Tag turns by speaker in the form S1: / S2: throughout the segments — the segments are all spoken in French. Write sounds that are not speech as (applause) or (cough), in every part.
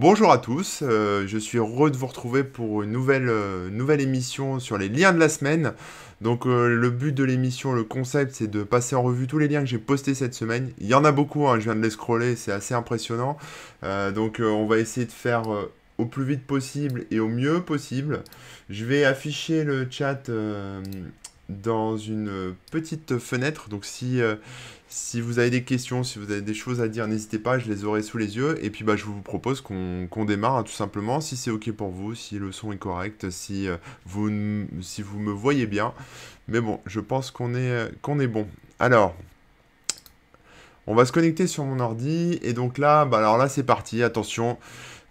S1: Bonjour à tous, euh, je suis heureux de vous retrouver pour euh, une nouvelle, émission sur les liens de la semaine. Donc euh, le but de l'émission, le concept, c'est de passer en revue tous les liens que j'ai postés cette semaine. Il y en a beaucoup, hein, je viens de les scroller, c'est assez impressionnant. donc on va essayer de faire au plus vite possible et au mieux possible. Je vais afficher le chat dans une petite fenêtre. Donc si, euh, si vous avez des questions, si vous avez des choses à dire, n'hésitez pas, je les aurai sous les yeux. Et puis bah, je vous propose qu'on démarre hein, tout simplement, si c'est OK pour vous, si le son est correct, si, euh, vous, si vous me voyez bien. Mais bon, je pense qu'on est, euh, est bon. Alors... On va se connecter sur mon ordi et donc là, bah, alors là c'est parti, attention.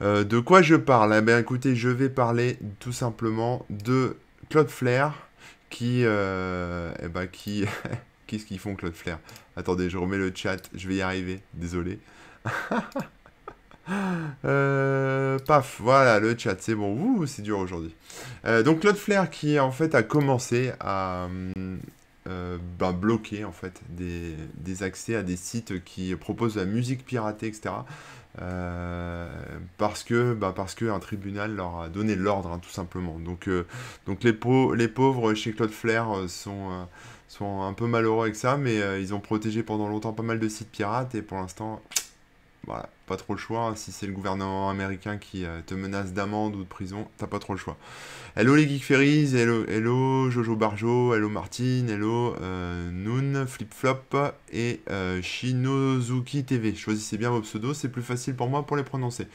S1: de quoi je parle Eh bien écoutez, je vais parler tout simplement de Cloudflare qui, euh, eh ben, qui, (laughs) qu'est-ce qu'ils font Claude Flair Attendez, je remets le chat, je vais y arriver, désolé. (laughs) Euh, paf, voilà le chat, c'est bon. c'est dur aujourd'hui. Euh, donc Claude Flair qui en fait a commencé à euh, ben, bloquer en fait des, des, accès à des sites qui proposent de la musique piratée, etc. Euh, parce que bah, parce qu'un tribunal leur a donné l'ordre, hein, tout simplement. Donc, euh, donc les, les, pauvres chez Claude Flair euh, sont sont un peu malheureux avec ça, mais ils ont protégé pendant longtemps pas mal de sites pirates et pour l'instant, bah, pas trop le choix. Hein. Si c'est le gouvernement américain qui euh, te menace d'amende ou de prison, t'as pas trop le choix. Hello les Geek Ferries, hello, hello Jojo Barjo, hello martin hello euh, Noon, Flip Flop et euh, Shinozuki TV. Choisissez bien vos pseudos, c'est plus facile pour moi pour les prononcer.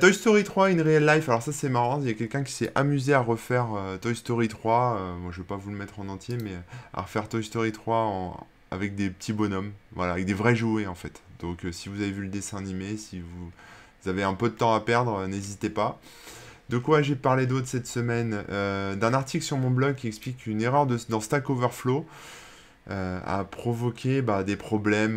S1: Toy Story 3 in real life, alors ça c'est marrant, il y a quelqu'un qui s'est amusé à refaire Toy Story 3, moi je vais pas vous le mettre en entier, mais à refaire Toy Story 3 en, avec des petits bonhommes, voilà, avec des vrais jouets en fait. Donc si vous avez vu le dessin animé, si vous, avez un peu de temps à perdre, euh, n'hésitez pas. De quoi j'ai parlé d'autre cette semaine euh, D'un article sur mon blog qui explique qu'une erreur dans Stack Overflow euh, a provoqué bah, des, problèmes,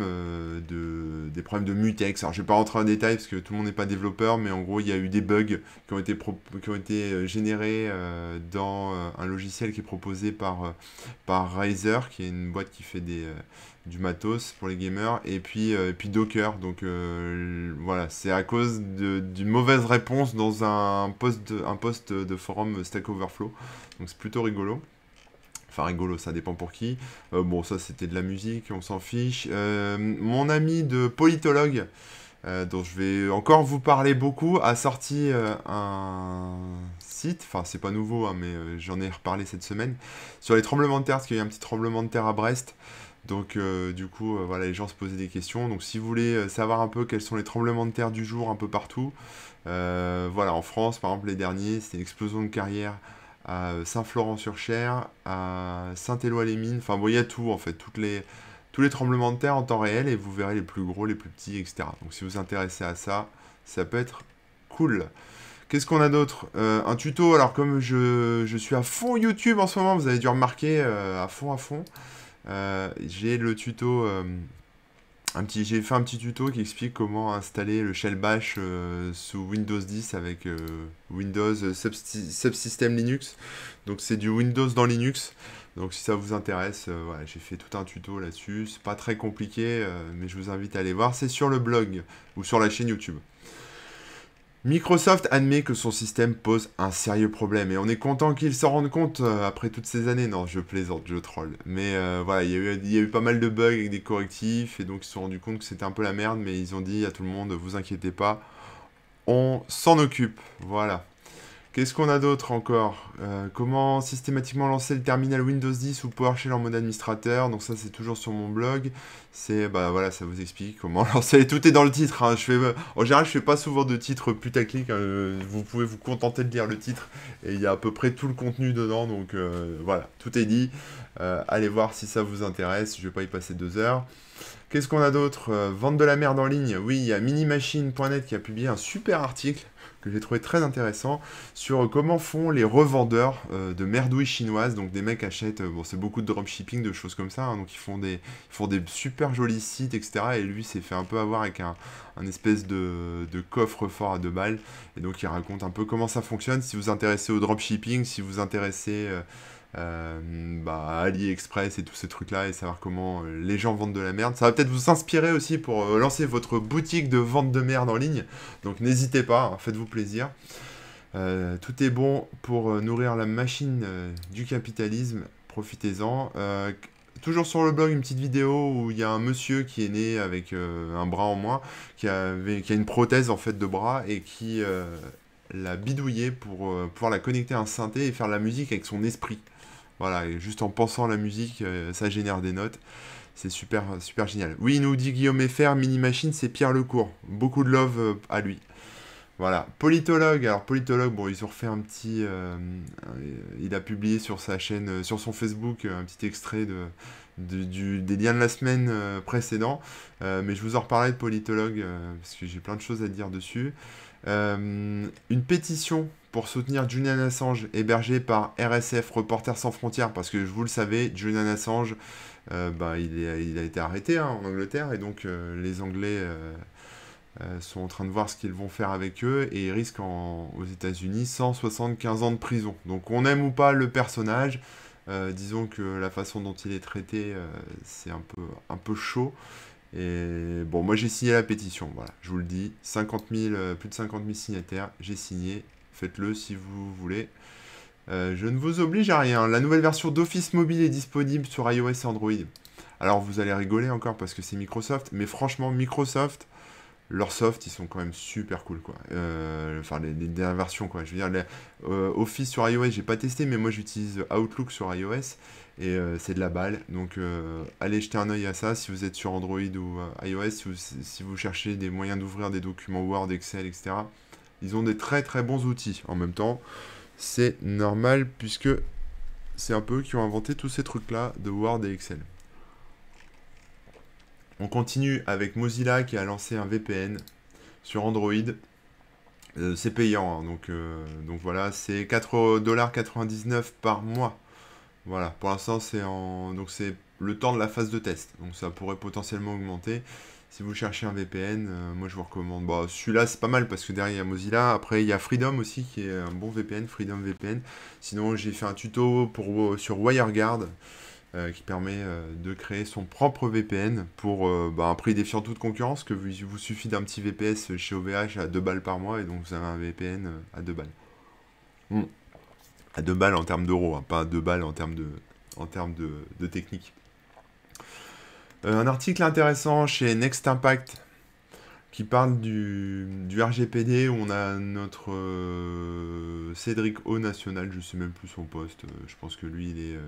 S1: de, des problèmes de mutex. Alors je ne vais pas rentrer en détail parce que tout le monde n'est pas développeur, mais en gros il y a eu des bugs qui ont été, qui ont été générés dans un logiciel qui est proposé par, par Riser, qui est une boîte qui fait des, du matos pour les gamers et puis euh, et puis Docker donc euh, voilà c'est à cause d'une mauvaise réponse dans un post un post de forum Stack Overflow donc c'est plutôt rigolo enfin rigolo ça dépend pour qui euh, bon ça c'était de la musique on s'en fiche mon ami de politologue dont je vais encore vous parler beaucoup a sorti un site enfin c'est pas nouveau hein, mais j'en ai reparlé cette semaine sur les tremblements de terre parce qu'il y a eu un petit tremblement de terre à Brest donc euh, du coup, euh, voilà, les gens se posaient des questions. Donc si vous voulez euh, savoir un peu quels sont les tremblements de terre du jour un peu partout, voilà, en France, par exemple, les derniers, c'était l'explosion de carrière à Saint-Florent-sur-Cher, à Saint-Éloi-les-Mines. Enfin bon, il y a tout en fait, toutes tous les tremblements de terre en temps réel et vous verrez les plus gros, les plus petits, etc. Donc si vous vous intéressez à ça, ça peut être cool. Qu'est-ce qu'on a d'autre Un tuto, alors comme je, je, suis à fond YouTube en ce moment, vous avez dû remarquer, à fond, à fond. Euh, j'ai le tuto. Euh, un petit, j'ai fait un petit tuto qui explique comment installer le shell bash euh, sous Windows 10 avec Windows Subsystem Linux. Donc c'est du Windows dans Linux. Donc si ça vous intéresse, j'ai fait tout un tuto là-dessus. C'est pas très compliqué, mais je vous invite à aller voir. C'est sur le blog ou sur la chaîne YouTube. Microsoft admet que son système pose un sérieux problème et on est content qu'ils s'en rendent compte euh, après toutes ces années. Non, je plaisante, je troll. Mais euh, voilà, il y, y, a eu pas mal de bugs avec des correctifs et donc ils se sont rendus compte que c'était un peu la merde, mais ils ont dit à tout le monde, vous inquiétez pas, on s'en occupe. Voilà. Qu'est-ce qu'on a d'autre encore euh, Comment systématiquement lancer le terminal Windows 10 ou PowerShell en mode administrateur Donc ça c'est toujours sur mon blog. C'est bah voilà, ça vous explique comment (laughs) lancer. Tout est dans le titre. Hein. Je en général, je fais pas souvent de titres putaclic. Hein. Euh, vous pouvez vous contenter de lire le titre et il y a à peu près tout le contenu dedans. Donc euh, voilà, tout est dit. allez voir si ça vous intéresse. Je vais pas y passer deux heures. Qu'est-ce qu'on a d'autre Vente de la merde en ligne. Oui, il y a minimachine.net qui a publié un super article que j'ai trouvé très intéressant sur comment font les revendeurs euh, de merdouilles chinoises. Donc des mecs achètent, euh, bon c'est beaucoup de dropshipping, de choses comme ça, hein. donc ils font, des, font des super jolis sites, etc. Et lui s'est fait un peu avoir avec un, espèce de, coffre fort à deux balles. Et donc il raconte un peu comment ça fonctionne, si vous intéressez au dropshipping, si vous intéressez... Euh, euh, bah, AliExpress et tous ces trucs-là et savoir comment euh, les gens vendent de la merde. Ça va peut-être vous inspirer aussi pour euh, lancer votre boutique de vente de merde en ligne. Donc n'hésitez pas, hein, faites-vous plaisir. tout est bon pour nourrir la machine du capitalisme, profitez-en. Toujours sur le blog, une petite vidéo où il y a un monsieur qui est né avec un bras en moins, qui, a une prothèse en fait de bras et qui la bidouillé pour pouvoir la connecter à un synthé et faire la musique avec son esprit. Voilà, et juste en pensant à la musique, euh, ça génère des notes. C'est super, super génial. Oui, nous dit Guillaume Effer, Mini Machine, c'est Pierre Lecourt. Beaucoup de love euh, à lui. Voilà. Politologue, alors politologue, bon, ils ont refait un petit. Euh, il a publié sur sa chaîne, sur son Facebook, un petit extrait de, des liens de la semaine euh, précédente. Euh, mais je vous en reparlerai de politologue euh, parce que j'ai plein de choses à dire dessus. une pétition pour soutenir Julian Assange hébergée par RSF Reporters sans frontières parce que je vous le savez, Julian Assange, bah, il, a été arrêté hein, en Angleterre et donc les Anglais sont en train de voir ce qu'ils vont faire avec eux et ils risquent aux États-Unis 175 ans de prison. Donc on aime ou pas le personnage, euh, disons que la façon dont il est traité, euh, c'est un peu, un peu chaud. Et bon, moi j'ai signé la pétition, voilà, je vous le dis. 50 000, euh, plus de 50 000 signataires, j'ai signé. Faites-le si vous voulez. je ne vous oblige à rien. La nouvelle version d'Office Mobile est disponible sur iOS et Android. Alors vous allez rigoler encore parce que c'est Microsoft, mais franchement, Microsoft, leur soft, ils sont quand même super cool, quoi. Euh, enfin, les, dernières versions, quoi. Je veux dire, les, euh, Office sur iOS, j'ai pas testé, mais moi j'utilise Outlook sur iOS et euh, c'est de la balle. Donc, allez jeter un œil à ça si vous êtes sur Android ou iOS, si vous, si vous, cherchez des moyens d'ouvrir des documents Word, Excel, etc. Ils ont des très très bons outils. En même temps, c'est normal puisque c'est un peu eux qui ont inventé tous ces trucs-là de Word et Excel. On continue avec Mozilla qui a lancé un VPN sur Android. Euh, c'est payant, hein, donc, euh, donc voilà, c'est 4,99$ par mois. Voilà, pour l'instant c'est en. Donc c'est le temps de la phase de test. Donc ça pourrait potentiellement augmenter. Si vous cherchez un VPN, euh, moi je vous recommande. Bon, bah, celui-là c'est pas mal parce que derrière il y a Mozilla. Après il y a Freedom aussi qui est un bon VPN, Freedom VPN. Sinon j'ai fait un tuto pour, sur WireGuard. Euh, qui permet euh, de créer son propre VPN pour euh, bah, un prix défiant toute concurrence, que vous, suffit d'un petit VPS chez OVH à 2 balles par mois, et donc vous avez un VPN à 2 balles. Mm. À 2 balles en termes d'euros, hein, pas à 2 balles en termes de, en termes de, technique. un article intéressant chez Next Impact qui parle du, RGPD, où on a notre Cédric O national, je ne sais même plus son poste, je pense que lui il est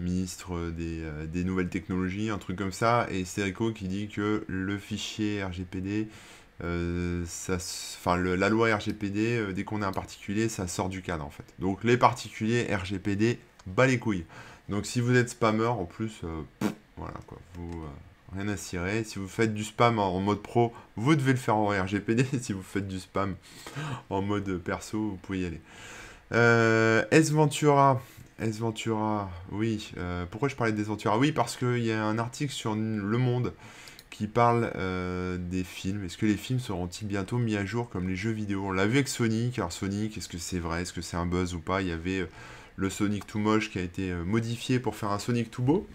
S1: ministre euh, des, nouvelles technologies, un truc comme ça, et Sterico qui dit que le fichier RGPD, euh, enfin, la loi RGPD, euh, dès qu'on est un particulier, ça sort du cadre en fait. Donc les particuliers RGPD, bas les couilles. Donc si vous êtes spammeur, en plus, voilà quoi, vous rien à cirer. Si vous faites du spam en mode pro, vous devez le faire en RGPD. (laughs) si vous faites du spam en mode perso, vous pouvez y aller. Euh, Esventura, oui. Euh, pourquoi je parlais d'Esventura Oui, parce qu'il y a un article sur Le Monde qui parle euh, des films. Est-ce que les films seront-ils bientôt mis à jour comme les jeux vidéo On l'a vu avec Sonic. Alors Sonic, est-ce que c'est vrai Est-ce que c'est un buzz ou pas Il y avait euh, le Sonic tout moche qui a été modifié pour faire un Sonic tout beau.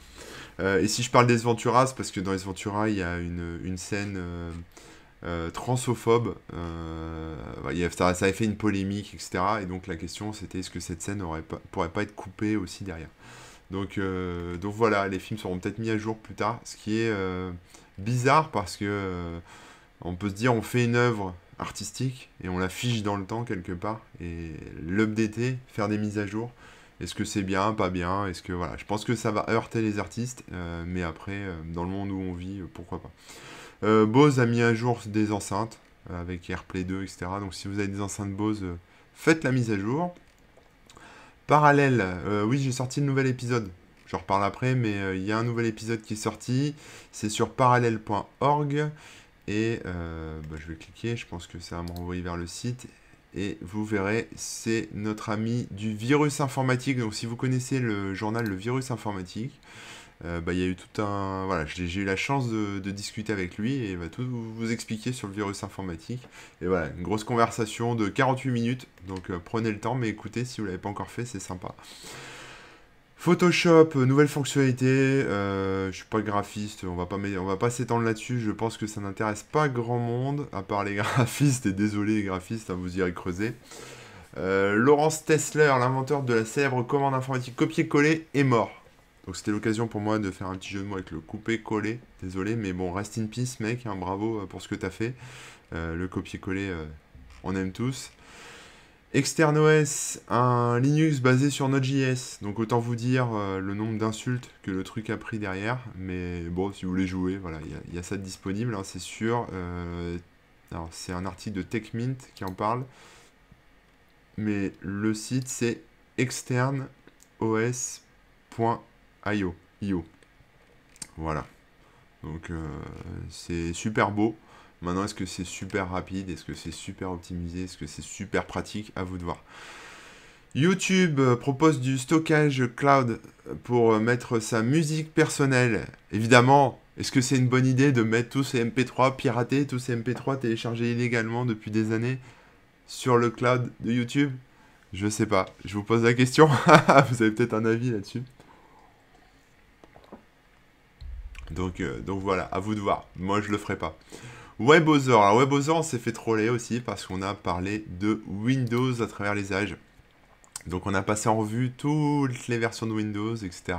S1: et si je parle des c'est parce que dans Esventura, il y a une scène euh, euh bah, ça, avait fait une polémique, etc. Et donc la question c'était est-ce que cette scène aurait pourrait pas être coupée aussi derrière. Donc, euh, donc voilà, les films seront peut-être mis à jour plus tard, ce qui est euh, bizarre parce que on peut se dire on fait une œuvre artistique et on la fiche dans le temps quelque part et l'updater, faire des mises à jour. Est-ce que c'est bien, pas bien Est-ce que voilà, je pense que ça va heurter les artistes, mais après, dans le monde où on vit, pourquoi pas. Euh, Bose a mis à jour des enceintes euh, avec AirPlay 2, etc. Donc si vous avez des enceintes Bose, euh, faites la mise à jour. Parallèle, oui, j'ai sorti le nouvel épisode je reparle après, mais il y a un nouvel épisode qui est sorti. C'est sur parallèle.org. Et bah, je vais cliquer, je pense que ça va me renvoyer vers le site. Et vous verrez, c'est notre ami du virus informatique. Donc si vous connaissez le journal Le Virus informatique, euh, bah, il y a eu tout un. Voilà, j'ai eu la chance de, discuter avec lui et il va tout vous expliquer sur le virus informatique. Et voilà, une grosse conversation de 48 minutes. Donc euh, prenez le temps, mais écoutez, si vous ne l'avez pas encore fait, c'est sympa. Photoshop, euh, nouvelle fonctionnalité. Je je suis pas graphiste, on va pas, on va pas s'étendre là-dessus. Je pense que ça n'intéresse pas grand monde, à part les (laughs) graphistes. Et désolé les graphistes, hein, vous irez creuser. Laurence Tesler, l'inventeur de la célèbre commande informatique copier-coller, est mort. Donc c'était l'occasion pour moi de faire un petit jeu de mots avec le coupé coller. Désolé, mais bon, rest in peace, mec. Hein, bravo euh, pour ce que t'as fait. Euh, le copier-coller, euh, on aime tous. ExternOS, un Linux basé sur Node.js. Donc autant vous dire le nombre d'insultes que le truc a pris derrière. Mais bon, si vous voulez jouer, voilà, il y, a ça disponible, hein, c'est sûr. alors c'est un article de TechMint qui en parle. Mais le site c'est externeos.com IO. IO. Voilà. Donc euh, c'est super beau. Maintenant, est-ce que c'est super rapide Est-ce que c'est super optimisé Est-ce que c'est super pratique À vous de voir. YouTube euh, propose du stockage cloud pour euh, mettre sa musique personnelle. Évidemment, est-ce que c'est une bonne idée de mettre tous ces MP3 piratés, tous ces MP3 téléchargés illégalement depuis des années sur le cloud de YouTube Je sais pas. Je vous pose la question. (laughs) vous avez peut-être un avis là-dessus. Euh, donc, voilà, à vous de voir. Moi, je le ferai pas. WebOzor. Alors, WebOzor, on s'est fait troller aussi parce qu'on a parlé de Windows à travers les âges. Donc, on a passé en revue toutes les versions de Windows, etc.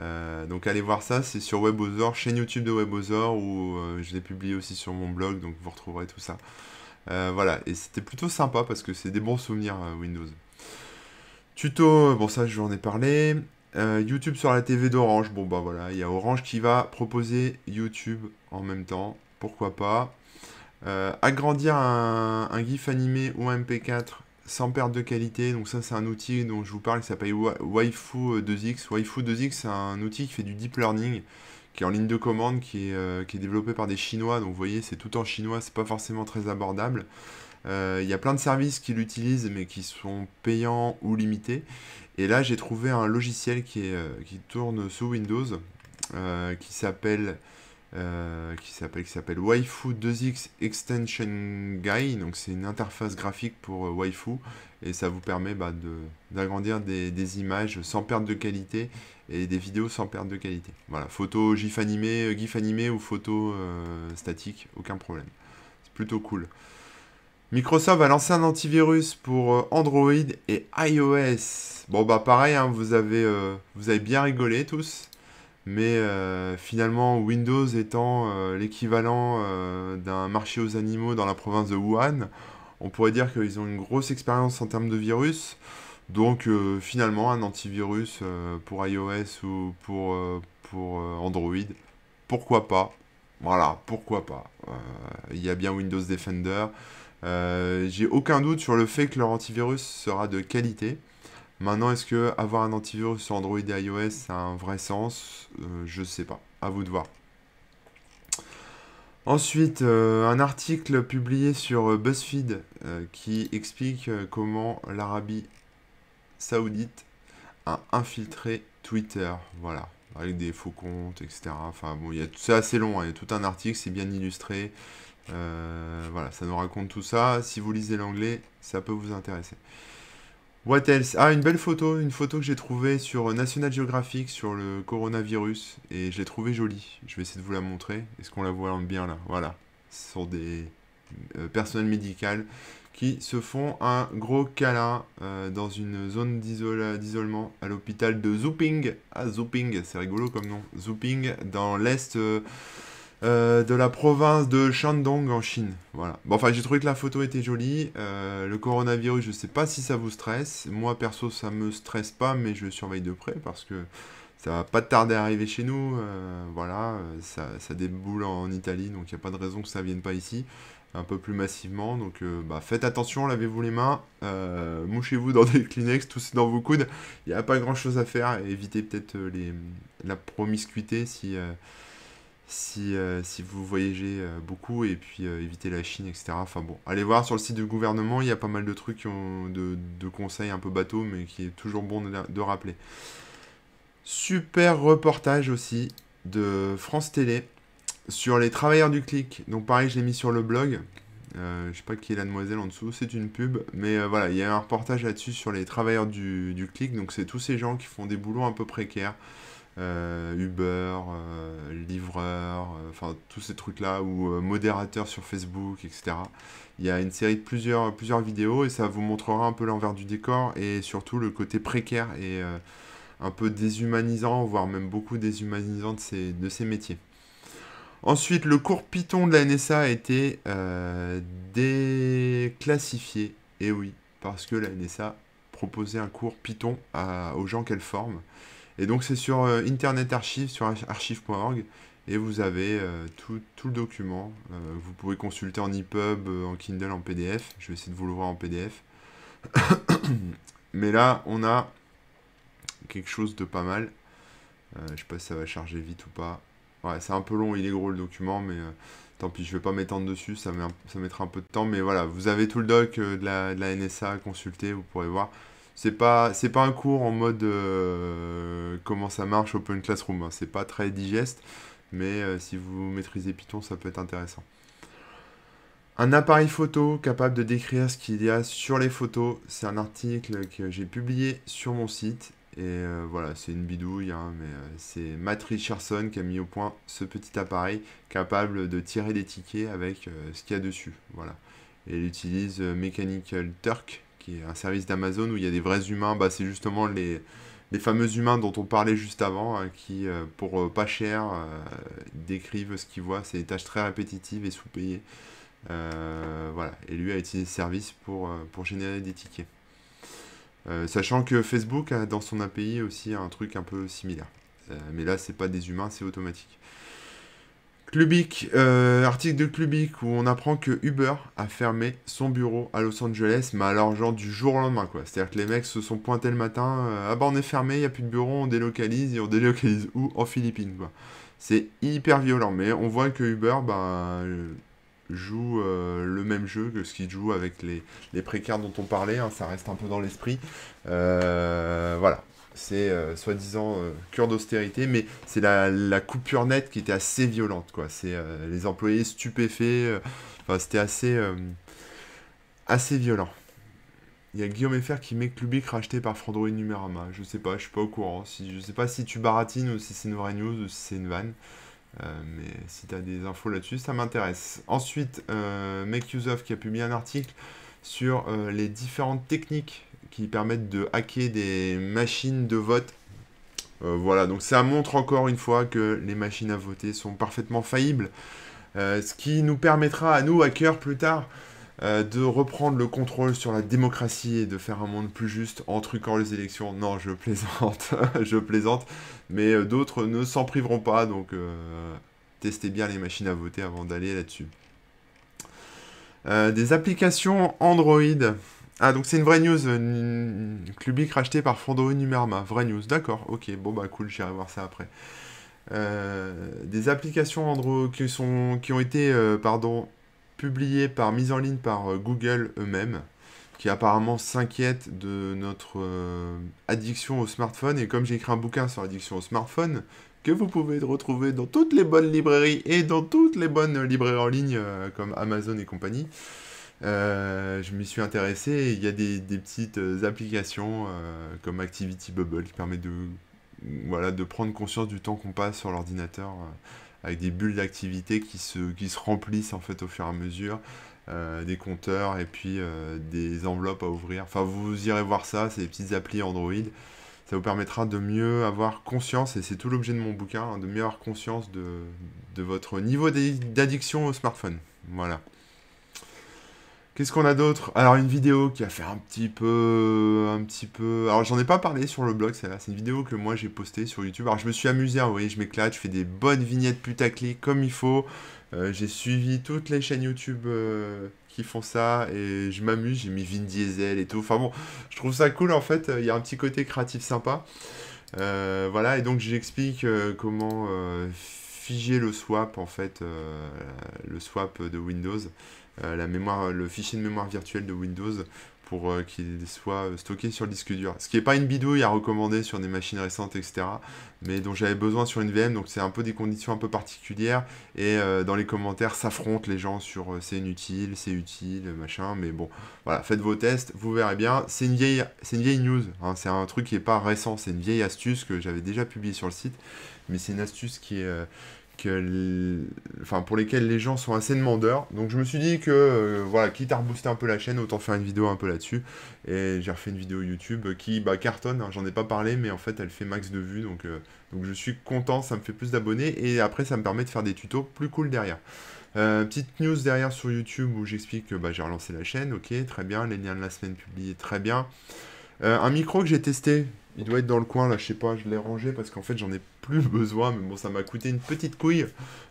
S1: Euh, donc, allez voir ça, c'est sur WebOzor, chaîne YouTube de WebOzor, où euh, je l'ai publié aussi sur mon blog, donc vous retrouverez tout ça. voilà, et c'était plutôt sympa parce que c'est des bons souvenirs Windows. Tuto, bon ça je vous en ai parlé. Euh, YouTube sur la TV d'Orange. Bon, bah voilà, il y a Orange qui va proposer YouTube en même temps. Pourquoi pas euh, Agrandir un, GIF animé ou un MP4 sans perte de qualité. Donc ça, c'est un outil dont je vous parle qui s'appelle Waifu 2X. Waifu 2X, c'est un outil qui fait du deep learning, qui est en ligne de commande, qui est, euh, qui est développé par des Chinois. Donc vous voyez, c'est tout en chinois, c'est pas forcément très abordable. Euh, il y a plein de services qui l'utilisent mais qui sont payants ou limités. Et là, j'ai trouvé un logiciel qui, euh, tourne sous Windows euh, qui s'appelle qui s'appelle Waifu 2x Extension Guy. Donc c'est une interface graphique pour Waifu et ça vous permet bah, d'agrandir des, images sans perte de qualité et des vidéos sans perte de qualité. Voilà, photo GIF animé, GIF animé ou photo statique, aucun problème. C'est plutôt cool. Microsoft a lancé un antivirus pour euh, Android et iOS. Bon bah pareil, hein, vous, avez, euh, vous avez bien rigolé tous. Mais euh, finalement, Windows étant l'équivalent d'un marché aux animaux dans la province de Wuhan, on pourrait dire qu'ils ont une grosse expérience en termes de virus. Donc finalement, un antivirus pour iOS ou pour, pour Android, pourquoi pas Voilà, pourquoi pas Il y a bien Windows Defender. Euh, j'ai aucun doute sur le fait que leur antivirus sera de qualité. Maintenant, est-ce que avoir un antivirus sur Android et iOS, a un vrai sens euh, Je ne sais pas. À vous de voir. Ensuite, euh, un article publié sur BuzzFeed qui explique comment l'Arabie saoudite a infiltré Twitter. Voilà, avec des faux comptes, etc. Enfin bon, c'est assez long, hein. il y a tout un article, c'est bien illustré. Euh, voilà, ça nous raconte tout ça. Si vous lisez l'anglais, ça peut vous intéresser. What else Ah, une belle photo, une photo que j'ai trouvée sur National Geographic sur le coronavirus. Et je l'ai trouvée jolie. Je vais essayer de vous la montrer. Est-ce qu'on la voit bien là Voilà. Ce sont des euh, personnels médicaux qui se font un gros câlin euh, dans une zone d'isolement à l'hôpital de Zooping. Ah, Zooping, c'est rigolo comme nom. Zooping, dans l'est. Euh, de la province de Shandong en Chine. Voilà. Bon, enfin, j'ai trouvé que la photo était jolie. Euh, le coronavirus, je ne sais pas si ça vous stresse. Moi, perso, ça me stresse pas, mais je surveille de près parce que ça va pas tarder à arriver chez nous. Euh, voilà, ça, déboule en, Italie, donc il n'y a pas de raison que ça vienne pas ici. Un peu plus massivement, donc bah, faites attention, lavez-vous les mains, mouchez-vous dans des Kleenex, toussez dans vos coudes. Il n'y a pas grand chose à faire. Évitez peut-être les, la promiscuité si euh, si, vous voyagez euh, beaucoup et puis euh, évitez la Chine, etc. Enfin bon, allez voir sur le site du gouvernement, il y a pas mal de trucs de, conseils un peu bateaux, mais qui est toujours bon de, rappeler. Super reportage aussi de France Télé sur les travailleurs du clic. Donc pareil, je l'ai mis sur le blog. je sais pas qui est la demoiselle en dessous, c'est une pub, mais voilà, il y a un reportage là-dessus sur les travailleurs du, du clic. Donc c'est tous ces gens qui font des boulots un peu précaires. Euh, Uber, euh, livreur, euh, enfin tous ces trucs-là, ou modérateur sur Facebook, etc. Il y a une série de plusieurs, plusieurs vidéos et ça vous montrera un peu l'envers du décor et surtout le côté précaire et un peu déshumanisant, voire même beaucoup déshumanisant de ces, de métiers. Ensuite, le cours Python de la NSA a été déclassifié. Et oui, parce que la NSA proposait un cours Python aux gens qu'elle forme. Et donc c'est sur euh, Internet Archive, sur archive.org, et vous avez euh, tout, le document. Euh, vous pouvez consulter en EPUB, en Kindle, en PDF. Je vais essayer de vous le voir en PDF. (coughs) Mais là, on a quelque chose de pas mal. je je sais pas si ça va charger vite ou pas. Ouais, c'est un peu long, il est gros le document, mais tant pis, je ne vais pas m'étendre dessus, ça, ça, mettra un peu de temps. Mais voilà, vous avez tout le doc de, la, NSA à consulter, vous pourrez voir c'est pas c'est pas un cours en mode euh, comment ça marche Open Classroom. Hein. C'est pas très digeste, mais euh, si vous maîtrisez Python, ça peut être intéressant. Un appareil photo capable de décrire ce qu'il y a sur les photos. C'est un article que j'ai publié sur mon site. Et euh, voilà, c'est une bidouille, hein, mais c'est Matt Richardson qui a mis au point ce petit appareil capable de tirer des tickets avec ce qu'il y a dessus. Voilà. Et utilise Mechanical Turk, un service d'Amazon où il y a des vrais humains. Bah, c'est justement les, fameux humains dont on parlait juste avant, euh, qui, euh, pour euh, pas cher, décrivent ce qu'ils voient. C'est des tâches très répétitives et sous-payées. voilà. Et lui a utilisé ce service pour, pour générer des tickets. sachant que Facebook a dans son API aussi un truc un peu similaire. mais là, c'est pas des humains, c'est automatique. Clubic, euh, article de Clubic où on apprend que Uber a fermé son bureau à Los Angeles, mais alors genre du jour au lendemain quoi. C'est-à-dire que les mecs se sont pointés le matin, euh, ah bah on est fermé, il n'y a plus de bureau, on délocalise, et on délocalise où En Philippines quoi. C'est hyper violent, mais on voit que Uber bah, euh, joue le même jeu que ce qu'il joue avec les, précaires dont on parlait, hein, ça reste un peu dans l'esprit. voilà, c'est euh, soi-disant euh, cure d'austérité, mais c'est la, coupure nette qui était assez violente, quoi. C'est euh, les employés stupéfaits, c'était assez, assez violent. Il y a Guillaume Effer qui met Clubic racheté par et Numerama. Je sais pas, je suis pas au courant. Si, je sais pas si tu baratines ou si c'est une vraie news ou si c'est une vanne. mais si tu as des infos là-dessus, ça m'intéresse. Ensuite, Make Use qui a publié un article sur les différentes techniques qui permettent de hacker des machines de vote. Euh, voilà, donc ça montre encore une fois que les machines à voter sont parfaitement faillibles. Euh, ce qui nous permettra à nous, hackers, plus tard, euh, de reprendre le contrôle sur la démocratie et de faire un monde plus juste en truquant les élections. Non, je plaisante, (laughs) je plaisante, mais d'autres ne s'en priveront pas, donc testez bien les machines à voter avant d'aller là-dessus. des applications Android. Ah, donc c'est une vraie news. Euh, Clubic racheté par Fondo Numerma. Vraie news, d'accord. Ok, bon bah cool, j'irai voir ça après. Euh, des applications Android qui, sont, qui ont été euh, pardon, publiées par mise en ligne par Google eux-mêmes, qui apparemment s'inquiètent de notre addiction au smartphone. Et comme j'ai écrit un bouquin sur l'addiction au smartphone, que vous pouvez retrouver dans toutes les bonnes librairies et dans toutes les bonnes librairies en ligne comme Amazon et compagnie, euh, je m'y suis intéressé il y a des, petites euh, applications euh, comme Activity Bubble qui permet de, voilà, de prendre conscience du temps qu'on passe sur l'ordinateur avec des bulles d'activité qui se, qui se remplissent en fait au fur et à mesure, des compteurs et puis des enveloppes à ouvrir. Enfin, vous irez voir ça, c'est des petites applis Android. Ça vous permettra de mieux avoir conscience, et c'est tout l'objet de mon bouquin, hein, de mieux avoir conscience de, de votre niveau d'addiction au smartphone. Voilà. Qu'est-ce qu'on a d'autre Alors une vidéo qui a fait un petit peu, un petit peu. Alors j'en ai pas parlé sur le blog, C'est une vidéo que moi j'ai postée sur YouTube. Alors je me suis amusé, oui, hein, vous je m'éclate, je fais des bonnes vignettes putaclic comme il faut. Euh, j'ai suivi toutes les chaînes YouTube euh, qui font ça et je m'amuse. J'ai mis Vin Diesel et tout. Enfin bon, je trouve ça cool en fait. Il y a un petit côté créatif sympa. Euh, voilà et donc j'explique comment figer le swap en fait, le swap de Windows. Euh, mémoire, le fichier de mémoire virtuelle de Windows pour euh, qu'il soit euh, stocké sur le disque dur. Ce qui n'est pas une bidouille à recommander sur des machines récentes, etc. Mais dont j'avais besoin sur une VM, donc c'est un peu des conditions un peu particulières. Et dans les commentaires s'affrontent les gens sur c'est inutile, c'est utile, machin. Mais bon, voilà, faites vos tests, vous verrez bien. C'est une vieille, c'est une vieille news, hein, c'est un truc qui n'est pas récent, c'est une vieille astuce que j'avais déjà publiée sur le site. Mais c'est une astuce qui est enfin, pour lesquels les gens sont assez demandeurs. Donc je me suis dit que, euh, voilà, quitte à rebooster un peu la chaîne, autant faire une vidéo un peu là-dessus. Et j'ai refait une vidéo YouTube qui bah, cartonne, hein, j'en ai pas parlé, mais en fait elle fait max de vues, donc, euh, donc je suis content, ça me fait plus d'abonnés, et après ça me permet de faire des tutos plus cool derrière. Euh, petite news derrière sur YouTube où j'explique que bah, j'ai relancé la chaîne, ok, très bien, les liens de la semaine publiés, très bien. un micro que j'ai testé, il doit être dans le coin, là, je sais pas, je l'ai rangé parce qu'en fait, j'en ai plus (laughs) besoin. Mais bon, ça m'a coûté une petite couille,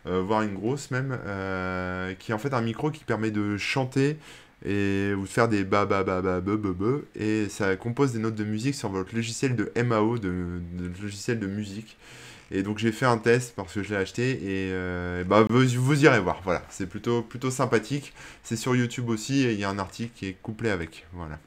S1: euh, voire une grosse même, euh, qui est en fait un micro qui permet de chanter et ou de faire des ba ba ba ba be, be, be et ça compose des notes de musique sur votre logiciel de MAO, de, logiciel de musique. Et donc j'ai fait un test parce que je l'ai acheté euh, et, bah, vous, vous, irez voir. Voilà, c'est plutôt, plutôt sympathique. C'est sur YouTube aussi et il y a un article qui est couplé avec. Voilà.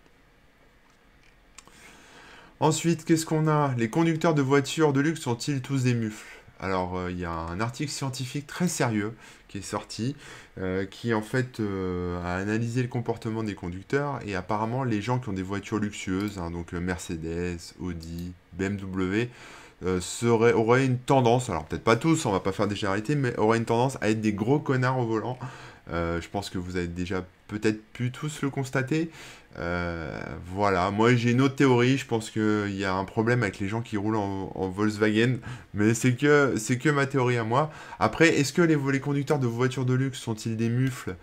S1: Ensuite, qu'est-ce qu'on a Les conducteurs de voitures de luxe sont-ils tous des mufles alors, euh, il y a un article scientifique très sérieux qui est sorti, euh, qui en fait euh, a analysé le comportement des conducteurs, et apparemment les gens qui ont des voitures luxueuses, hein, donc Mercedes, Audi, BMW, auraient une tendance, alors peut-être pas tous, on va pas faire des généralités, mais auraient une tendance à être des gros connards au volant. je pense que vous avez déjà peut-être pu tous le constater. Euh, voilà, moi j'ai une autre théorie, je pense qu'il y a un problème avec les gens qui roulent en, Volkswagen, mais c'est que, c'est que ma théorie à moi. Après, est-ce que les, conducteurs de voitures de luxe sont-ils des mufles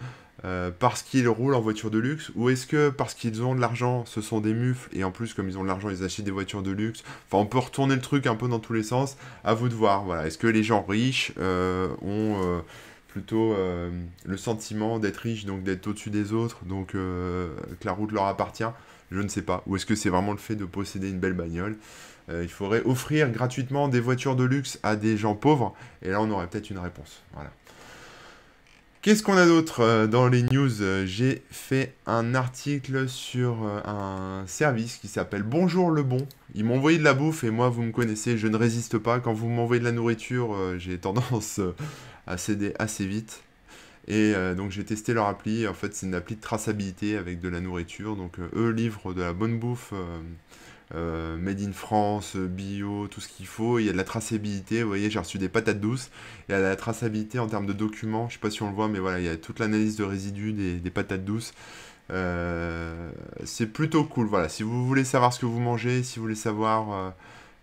S1: euh, parce qu'ils roulent en voiture de luxe ou est-ce que parce qu'ils ont de l'argent ce sont des mufles et en plus comme ils ont de l'argent ils achètent des voitures de luxe enfin on peut retourner le truc un peu dans tous les sens à vous de voir voilà est-ce que les gens riches euh, ont plutôt euh, le sentiment d'être riche, donc d'être au-dessus des autres, donc euh, que la route leur appartient Je ne sais pas. Ou est-ce que c'est vraiment le fait de posséder une belle bagnole euh, Il faudrait offrir gratuitement des voitures de luxe à des gens pauvres, et là on aurait peut-être une réponse. Voilà. Qu'est-ce qu'on a d'autre dans les news J'ai fait un article sur un service qui s'appelle Bonjour le Bon. Ils m'ont envoyé de la bouffe et moi, vous me connaissez, je ne résiste pas. Quand vous m'envoyez de la nourriture, j'ai tendance à céder assez vite. Et euh, donc j'ai testé leur appli. En fait, c'est une appli de traçabilité avec de la nourriture. Donc euh, eux livrent de la bonne bouffe. Euh, made in France, bio, tout ce qu'il faut. Il y a de la traçabilité. Vous voyez, j'ai reçu des patates douces. Il y a de la traçabilité en termes de documents. Je sais pas si on le voit, mais voilà, il y a toute l'analyse de résidus des patates douces. c'est plutôt cool. Voilà, si vous voulez savoir ce que vous mangez, si vous voulez savoir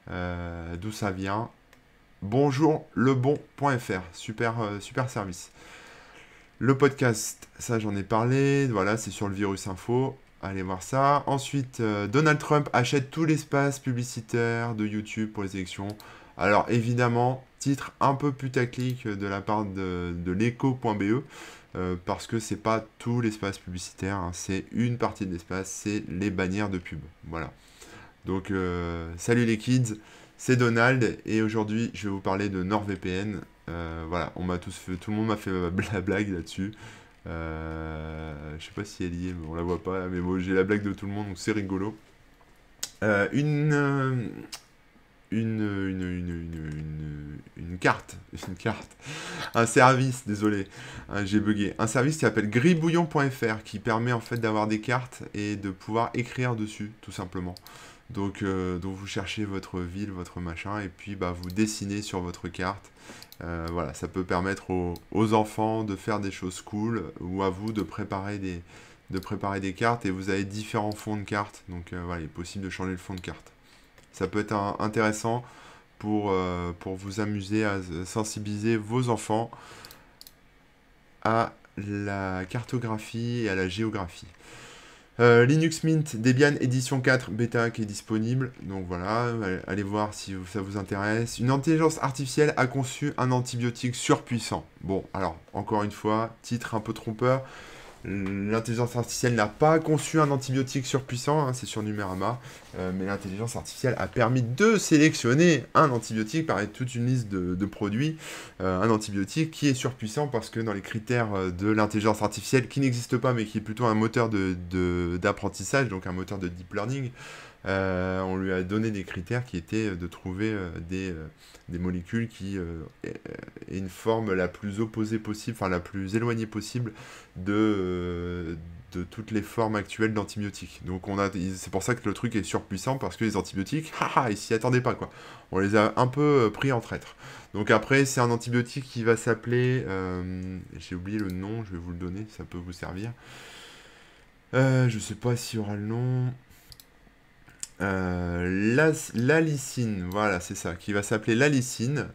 S1: d'où ça vient, bonjourlebon.fr. Super, euh, super service. Le podcast, ça j'en ai parlé. Voilà, c'est sur le virus info. Allez voir ça. Ensuite, euh, Donald Trump achète tout l'espace publicitaire de YouTube pour les élections. Alors évidemment, titre un peu putaclic euh, de la part de, de e, parce que c'est pas tout l'espace publicitaire, hein. c'est une partie de l'espace, c'est les bannières de pub. Voilà. Donc, salut les kids, c'est Donald et aujourd'hui je vais vous parler de NordVPN. Euh, voilà, on m'a tous tout le monde m'a fait (laughs) la blague là-dessus. Euh, je sais pas si elle y est, mais on la voit pas. Mais bon, j'ai la blague de tout le monde, donc c'est rigolo. Euh, une, une, une, carte, (laughs) une carte, un service, désolé, hein, j'ai buggé, un service qui s'appelle gribouillon.fr qui permet en fait d'avoir des cartes et de pouvoir écrire dessus, tout simplement. Euh, donc, vous cherchez votre ville, votre machin, et puis bah, vous dessinez sur votre carte. Euh, voilà, ça peut permettre aux, enfants de faire des choses cool, ou à vous de préparer des, cartes, et vous avez différents fonds de cartes, donc euh, voilà, il est possible de changer le fond de carte. Ça peut être intéressant pour, pour vous amuser à sensibiliser vos enfants à la cartographie et à la géographie. Euh, Linux Mint Debian édition 4 bêta qui est disponible. Donc voilà, allez voir si ça vous intéresse. Une intelligence artificielle a conçu un antibiotique surpuissant. Bon, alors, encore une fois, titre un peu trompeur. L'intelligence artificielle n'a pas conçu un antibiotique surpuissant, hein, c'est sur Numérama, euh, mais l'intelligence artificielle a permis de sélectionner un antibiotique par toute une liste de, produits, euh, un antibiotique qui est surpuissant parce que dans les critères euh, de l'intelligence artificielle, qui n'existe pas mais qui est plutôt un moteur d'apprentissage, de, d'apprentissage, donc un moteur de deep learning, euh, on lui a donné des critères qui étaient euh, de trouver euh, des, molécules qui aient une forme la plus opposée possible, enfin la plus éloignée possible de, de toutes les formes actuelles d'antibiotiques. Donc on a, c'est pour ça que le truc est surpuissant parce que les antibiotiques, (laughs) haha, ils s'y attendaient pas quoi. On les a un peu pris en traître. Donc après c'est un antibiotique qui va s'appeler, j'ai oublié le nom, je vais vous le donner, ça peut vous servir. je sais pas si y aura le nom. Euh, la l'alicine, voilà, c'est ça, qui va s'appeler l'alicine,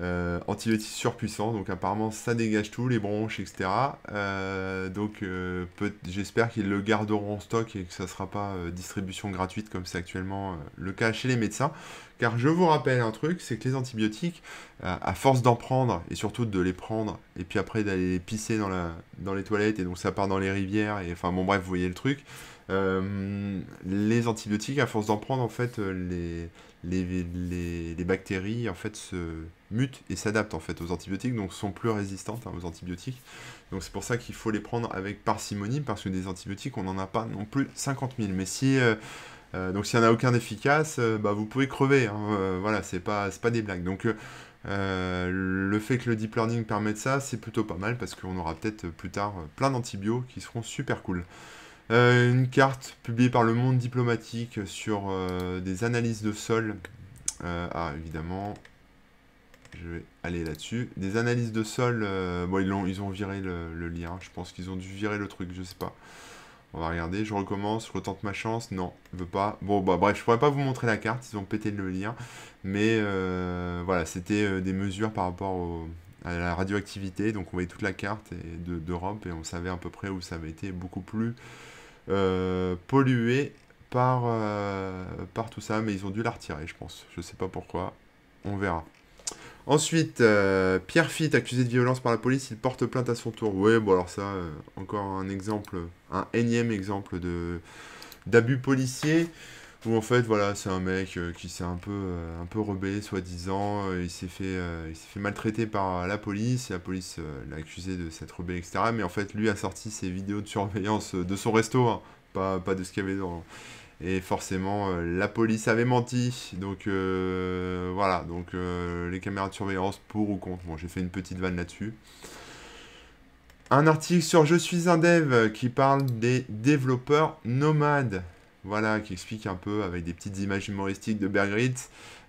S1: euh, antibiotique surpuissant, donc apparemment ça dégage tout, les bronches, etc. Euh, donc euh, j'espère qu'ils le garderont en stock et que ça ne sera pas distribution gratuite comme c'est actuellement le cas chez les médecins. Car je vous rappelle un truc, c'est que les antibiotiques, à force d'en prendre et surtout de les prendre et puis après d'aller les pisser dans, la, dans les toilettes et donc ça part dans les rivières, et enfin bon bref, vous voyez le truc. Euh, les antibiotiques, à force d'en prendre, en fait, euh, les, les, bactéries en fait, se mutent et s'adaptent en fait, aux antibiotiques, donc sont plus résistantes hein, aux antibiotiques. Donc c'est pour ça qu'il faut les prendre avec parcimonie, parce que des antibiotiques, on n'en a pas non plus 50 000. Mais si... Euh, donc s'il n'y en a aucun efficace, bah, vous pouvez crever. Hein, voilà, c'est pas, pas des blagues. Donc le fait que le deep learning permette ça, c'est plutôt pas mal parce qu'on aura peut-être plus tard plein d'antibiotiques qui seront super cool. Euh, une carte publiée par le Monde diplomatique sur euh, des analyses de sol. Euh, ah, évidemment, je vais aller là-dessus. Des analyses de sol. bon, ils ont, ils ont viré le, lien. Je pense qu'ils ont dû virer le truc, je sais pas. On va regarder, je recommence, je retente ma chance. Non, ne veut pas. Bon, bah bref, je pourrais pas vous montrer la carte, ils ont pété le lien. Mais voilà, c'était des mesures par rapport à la radioactivité. Donc on voyait toute la carte d'Europe et on savait à peu près où ça avait été beaucoup plus euh, pollué par, euh, par tout ça, mais ils ont dû la retirer, je pense. Je sais pas pourquoi. On verra. Ensuite, euh, Pierre Fitt, accusé de violence par la police, il porte plainte à son tour. Oui, bon alors ça, encore un exemple, un énième exemple de d'abus policier où en fait voilà c'est un mec euh, qui s'est un peu euh, un peu rebellé soi-disant euh, il s'est fait il s'est fait maltraiter par la police la police l'a accusé de s'être rebellé etc mais en fait lui a sorti ses vidéos de surveillance de son resto hein, pas, de ce qu'il y avait dans et forcément la police avait menti donc voilà donc les caméras de surveillance pour ou contre moi j'ai fait une petite vanne là-dessus un article sur Je suis un dev qui parle des développeurs nomades voilà, qui explique un peu avec des petites images humoristiques de Bergrit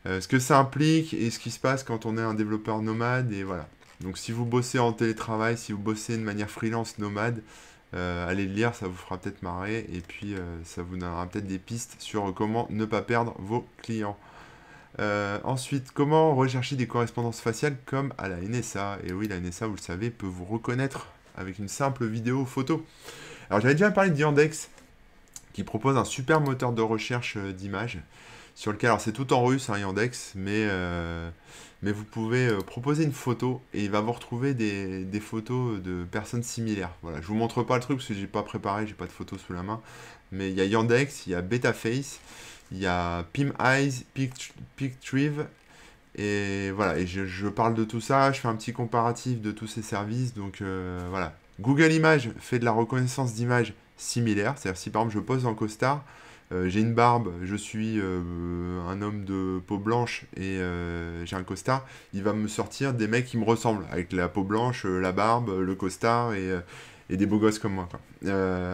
S1: euh, ce que ça implique et ce qui se passe quand on est un développeur nomade et voilà. Donc si vous bossez en télétravail, si vous bossez de manière freelance nomade, euh, allez le lire, ça vous fera peut-être marrer et puis euh, ça vous donnera peut-être des pistes sur comment ne pas perdre vos clients. ensuite, comment rechercher des correspondances faciales comme à la NSA Et oui, la NSA, vous le savez, peut vous reconnaître avec une simple vidéo photo. Alors j'avais déjà parlé de Yandex qui propose un super moteur de recherche euh, d'images sur lequel, alors c'est tout en russe, hein, Yandex, mais, euh, mais vous pouvez euh, proposer une photo et il va vous retrouver des, photos de personnes similaires. Voilà, je vous montre pas le truc parce que j'ai pas préparé, j'ai pas de photos sous la main, mais il y a Yandex, il y a Betaface, il y a Pim Eyes, et voilà, et je, parle de tout ça, je fais un petit comparatif de tous ces services, donc voilà. Google Images fait de la reconnaissance d'images similaire. C'est-à-dire si par exemple je pose en costard, euh, j'ai une barbe, je suis euh, un homme de peau blanche et euh, j'ai un costard, il va me sortir des mecs qui me ressemblent, avec la peau blanche, la barbe, le costard et, des beaux gosses comme moi.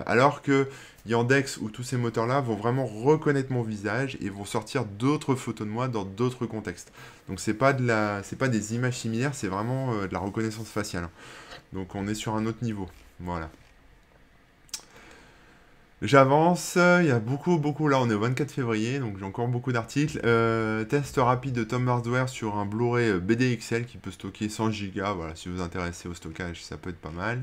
S1: alors que Yandex ou tous ces moteurs-là vont vraiment reconnaître mon visage et vont sortir d'autres photos de moi dans d'autres contextes. Donc c'est pas de la, c'est pas des images similaires, c'est vraiment de la reconnaissance faciale. Donc on est sur un autre niveau. Voilà. J'avance, il y a beaucoup, beaucoup, là on est au 24 février, donc j'ai encore beaucoup d'articles. Euh, test rapide de Tom Hardware sur un Blu-ray euh, BDXL qui peut stocker 100 Go, voilà, si vous vous intéressez au stockage, ça peut être pas mal.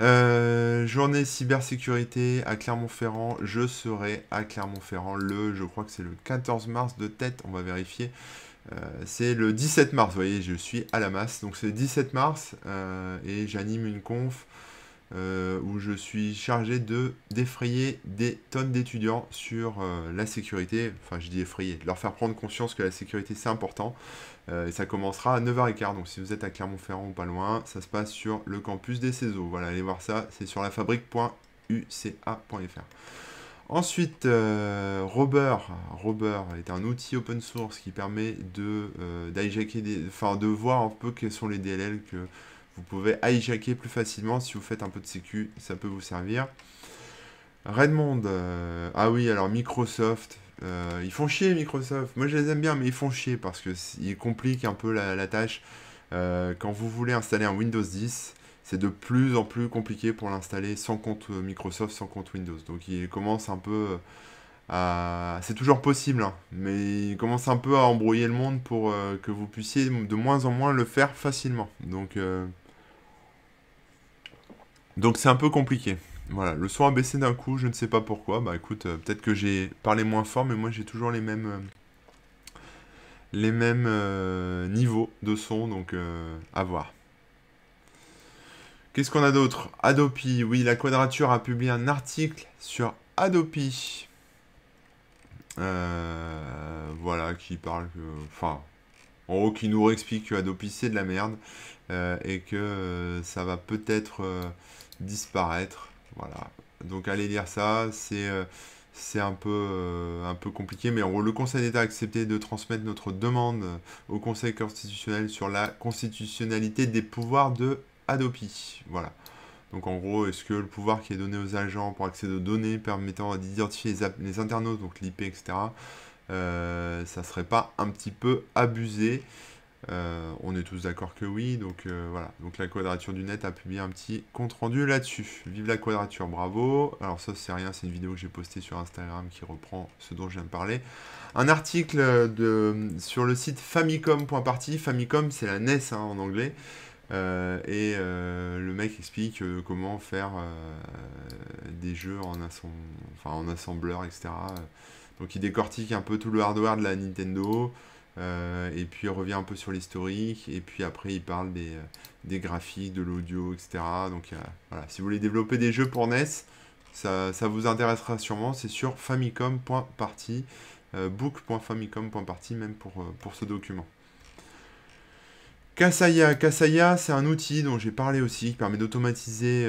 S1: Euh, journée cybersécurité à Clermont-Ferrand, je serai à Clermont-Ferrand le, je crois que c'est le 14 mars de tête, on va vérifier. c'est le 17 mars, vous voyez, je suis à la masse, donc c'est le 17 mars et j'anime une conf euh, où je suis chargé de des tonnes d'étudiants sur euh, la sécurité, enfin je dis effrayer, leur faire prendre conscience que la sécurité c'est important. Euh, et ça commencera à 9h15, donc si vous êtes à Clermont-Ferrand ou pas loin, ça se passe sur le campus des CESO. Voilà, allez voir ça, c'est sur lafabrique.uca.fr. Ensuite, Robert, Robert est un outil open source qui permet de, de voir un peu quels sont les DLL que vous pouvez hijacker plus facilement si vous faites un peu de sécu, ça peut vous servir. Redmond, euh, ah oui, alors Microsoft, euh, ils font chier Microsoft, moi je les aime bien, mais ils font chier parce qu'ils compliquent un peu la, tâche. Euh, quand vous voulez installer un Windows 10, c'est de plus en plus compliqué pour l'installer sans compte Microsoft, sans compte Windows. Donc ils commencent un peu à... C'est toujours possible, hein, mais ils commencent un peu à embrouiller le monde pour que vous puissiez de moins en moins le faire facilement. Donc... Donc c'est un peu compliqué. Voilà, le son a baissé d'un coup, je ne sais pas pourquoi. Bah écoute, euh, peut-être que j'ai parlé moins fort, mais moi j'ai toujours les mêmes euh, les mêmes euh, niveaux de son, donc à voir. Qu'est-ce qu'on a d'autre Adopi, oui, la Quadrature a publié un article sur Adopi. voilà, qui parle Enfin, en gros, qui nous explique que Adopi c'est de la merde et que ça va peut-être disparaître. Voilà. Donc allez lire ça, c'est euh, un peu, euh, un peu compliqué, mais en gros, le Conseil d'État a accepté de transmettre notre demande euh, au Conseil constitutionnel sur la constitutionnalité des pouvoirs de adopi Voilà. Donc en gros, est-ce que le pouvoir qui est donné aux agents pour accéder aux données permettant d'identifier les, internautes, donc l'IP, etc., euh, ça serait pas un petit peu abusé euh, on est tous d'accord que oui, donc euh, voilà. Donc la quadrature du net a publié un petit compte rendu là-dessus. Vive la quadrature, bravo. Alors ça c'est rien, c'est une vidéo que j'ai postée sur Instagram qui reprend ce dont je viens de parler. Un article euh, sur le site famicom.party. Famicom c'est la NES hein, en anglais. et le mec explique comment faire des jeux en, en assembleur, etc. Donc il décortique un peu tout le hardware de la Nintendo, euh, et puis il revient un peu sur l'historique, et puis après il parle des, euh, graphiques, de l'audio, etc. Donc voilà, si vous voulez développer des jeux pour NES, ça, vous intéressera sûrement, c'est sur famicom.party, euh, book.famicom.party même pour, pour ce document. Kasaya, Casaya, c'est un outil dont j'ai parlé aussi qui permet d'automatiser.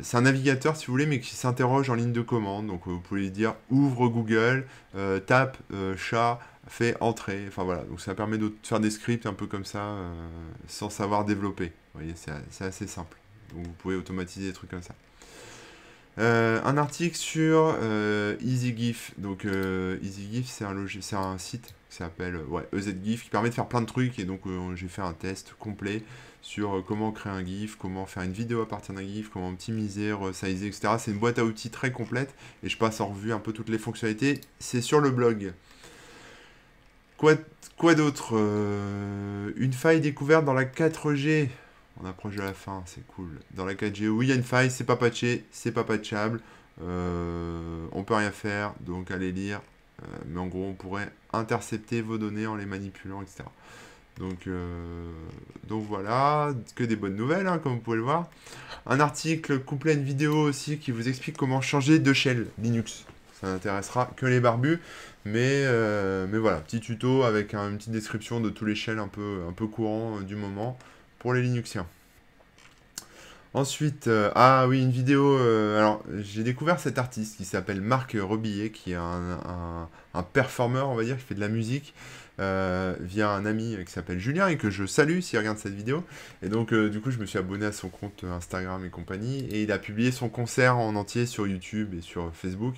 S1: c'est un navigateur si vous voulez, mais qui s'interroge en ligne de commande. Donc vous pouvez dire ouvre Google, tape chat fait entrer. Enfin voilà, donc ça permet de faire des scripts un peu comme ça, euh, sans savoir développer. Vous voyez, c'est assez simple. Donc vous pouvez automatiser des trucs comme ça. Euh, un article sur euh, EasyGIF. Donc euh, EasyGIF, c'est un, c'est un site qui s'appelle ouais, EZGIF, qui permet de faire plein de trucs. Et donc j'ai fait un test complet sur comment créer un GIF, comment faire une vidéo à partir d'un GIF, comment optimiser, resizer, etc. C'est une boîte à outils très complète et je passe en revue un peu toutes les fonctionnalités. C'est sur le blog. Quoi, d'autre euh, Une faille découverte dans la 4G. On approche de la fin, c'est cool. Dans la 4G, oui, il y a une faille, c'est pas patché, c'est pas patchable. Euh, on peut rien faire, donc allez lire. Euh, mais en gros, on pourrait intercepter vos données en les manipulant, etc. Donc, donc voilà, que des bonnes nouvelles, hein, comme vous pouvez le voir. Un article complet, une vidéo aussi qui vous explique comment changer de shell Linux intéressera n'intéressera que les barbus. Mais, euh, mais voilà, petit tuto avec une petite description de tout l'échelle un peu, un peu courant euh, du moment pour les Linuxiens. Ensuite, euh, ah oui, une vidéo. alors, j'ai découvert cet artiste qui s'appelle Marc Rebillet, qui est un, un, on va dire, qui fait de la musique via un ami qui s'appelle Julien et que je salue s'il regarde cette vidéo. Et donc, du coup, je me suis abonné à son compte Instagram et compagnie. Et il a publié son concert en entier sur YouTube et sur Facebook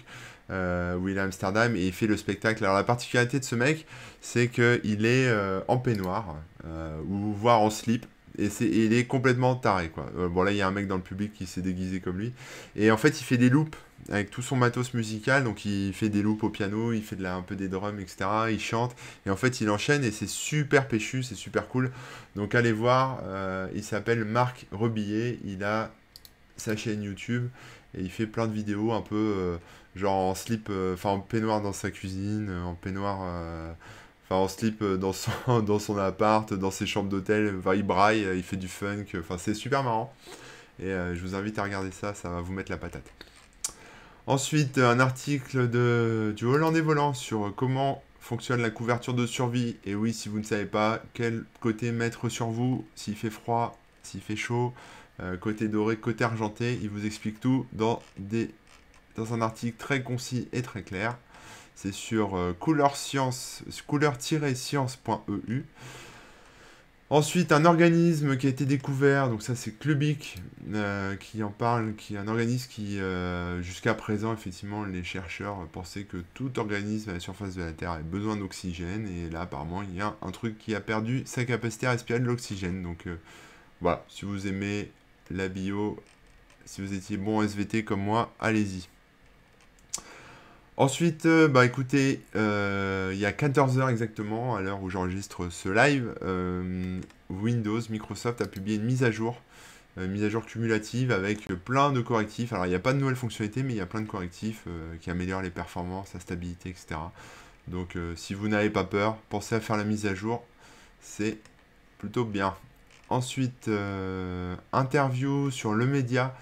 S1: euh, où il est à Amsterdam et il fait le spectacle. Alors la particularité de ce mec, c'est qu'il est, euh, en peignoir, euh, ou voire en slip, et, c'est il est complètement taré quoi. Euh, bon là il y a un mec dans le public qui s'est déguisé comme lui et en fait il fait des loops avec tout son matos musical donc il fait des loops au piano, il fait de la, un peu des drums etc. Il chante et en fait il enchaîne et c'est super péchu, c'est super cool. Donc allez voir, il s'appelle Marc Rebillet, il a sa chaîne YouTube et il fait plein de vidéos un peu genre en slip, euh, en peignoir dans sa cuisine, euh, en peignoir, euh, enfin en slip (laughs) dans son, appart, dans ses chambres d'hôtel, il braille, il fait du funk, enfin c'est super marrant. Et je vous invite à regarder ça, ça va vous mettre la patate. Ensuite, un article de, du des Volant sur comment fonctionne la couverture de survie. Et oui, si vous ne savez pas quel côté mettre sur vous, s'il fait froid, s'il fait chaud, côté doré, côté argenté, il vous explique tout dans des dans un article très concis et très clair. C'est sur euh, couleur-science.eu. E Ensuite, un organisme qui a été découvert, donc ça c'est Clubic euh, qui en parle, qui est un organisme qui, euh, jusqu'à présent, effectivement, les chercheurs pensaient que tout organisme à la surface de la Terre avait besoin d'oxygène, et là apparemment il y a un truc qui a perdu sa capacité à respirer de l'oxygène. Donc voilà, si vous aimez la bio, si vous étiez bon SVT comme moi, allez-y. Ensuite, euh, bah écoutez, euh, il y a 14 heures exactement, à l'heure où j'enregistre ce live, euh, Windows, Microsoft a publié une mise à jour, une mise à jour cumulative avec plein de correctifs. Alors il n'y a pas de nouvelles fonctionnalités, mais il y a plein de correctifs qui améliorent les performances, la stabilité, etc. Donc si vous n'avez pas peur, pensez à faire la mise à jour, c'est plutôt bien. Ensuite, interview sur le média.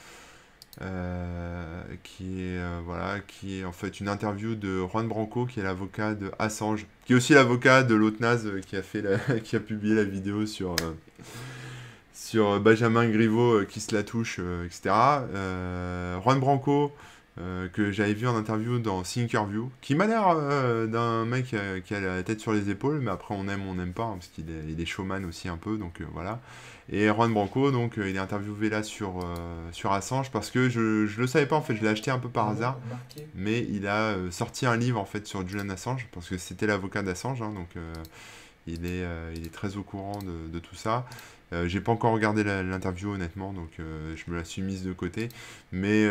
S1: Euh, qui est euh, voilà, qui en fait une interview de Juan Branco, qui est l'avocat de Assange, qui est aussi l'avocat de l'autre euh, qui a fait (laughs) qui a publié la vidéo sur sur Benjamin Griveaux qui se la touche, etc. Juan Branco. que j'avais vu en interview dans Thinkerview, qui m'a l'air d'un mec qui a la tête sur les épaules, mais après on aime, on n'aime pas, hein, parce qu'il est showman aussi un peu, donc voilà. Et Juan Branco, donc, euh, il est interviewé là sur, euh, sur Assange parce que je, ne le savais pas en fait, je l'ai acheté un peu par ah, hasard. Mais il a euh, sorti un livre en fait sur Julian Assange parce que c'était l'avocat d'Assange, hein, donc il est, il est très au courant de, de tout ça. Je j'ai pas encore regardé l'interview honnêtement, donc je me la suis mise de côté. Mais,